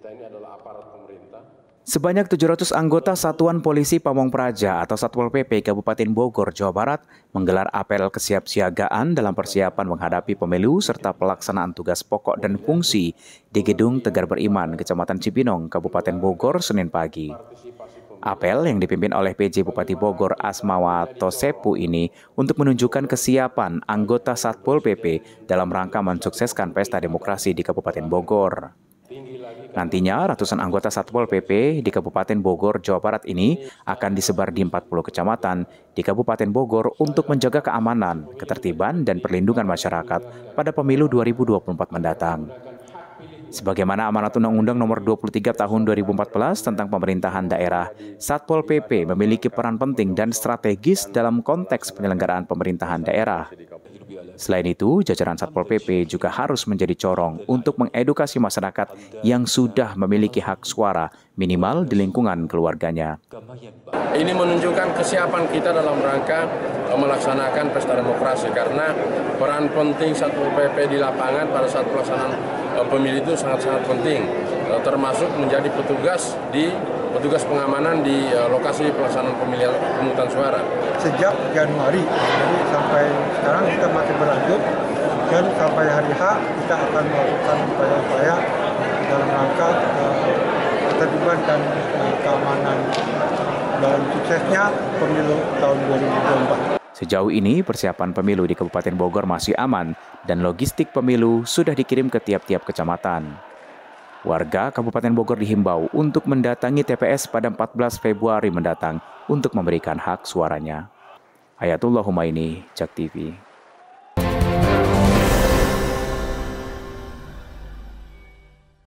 Kita ini adalah aparat pemerintah. Sebanyak 700 anggota Satuan Polisi Pamong Praja atau Satpol PP Kabupaten Bogor, Jawa Barat menggelar apel kesiapsiagaan dalam persiapan menghadapi pemilu serta pelaksanaan tugas pokok dan fungsi di Gedung Tegar Beriman, Kecamatan Cipinong, Kabupaten Bogor, Senin pagi. Apel yang dipimpin oleh PJ Bupati Bogor Asmawa Tosepu ini untuk menunjukkan kesiapan anggota Satpol PP dalam rangka mensukseskan pesta demokrasi di Kabupaten Bogor. Nantinya, ratusan anggota Satpol PP di Kabupaten Bogor, Jawa Barat ini akan disebar di 40 kecamatan di Kabupaten Bogor untuk menjaga keamanan, ketertiban, dan perlindungan masyarakat pada pemilu 2024 mendatang. Sebagaimana amanat Undang-Undang Nomor 23 Tahun 2014 tentang Pemerintahan Daerah, Satpol PP memiliki peran penting dan strategis dalam konteks penyelenggaraan pemerintahan daerah. Selain itu, jajaran Satpol PP juga harus menjadi corong untuk mengedukasi masyarakat yang sudah memiliki hak suara minimal di lingkungan keluarganya. Ini menunjukkan kesiapan kita dalam rangka eh, melaksanakan pesta demokrasi karena peran penting Satpol PP di lapangan pada saat pelaksanaan eh, pemilu itu sangat-sangat penting eh, termasuk menjadi petugas di petugas pengamanan di lokasi pelaksanaan pemilihan pemungutan suara sejak Januari jadi sampai sekarang kita masih berlanjut dan sampai hari H kita akan melakukan upaya-upaya dalam rangka eh, ketertiban uh, dan uh, keamanan dalam suksesnya pemilu tahun 2024. Sejauh ini, persiapan pemilu di Kabupaten Bogor masih aman dan logistik pemilu sudah dikirim ke tiap-tiap kecamatan. Warga Kabupaten Bogor dihimbau untuk mendatangi TPS pada 14 Februari mendatang untuk memberikan hak suaranya. Ayatullah Humaini, Jak TV.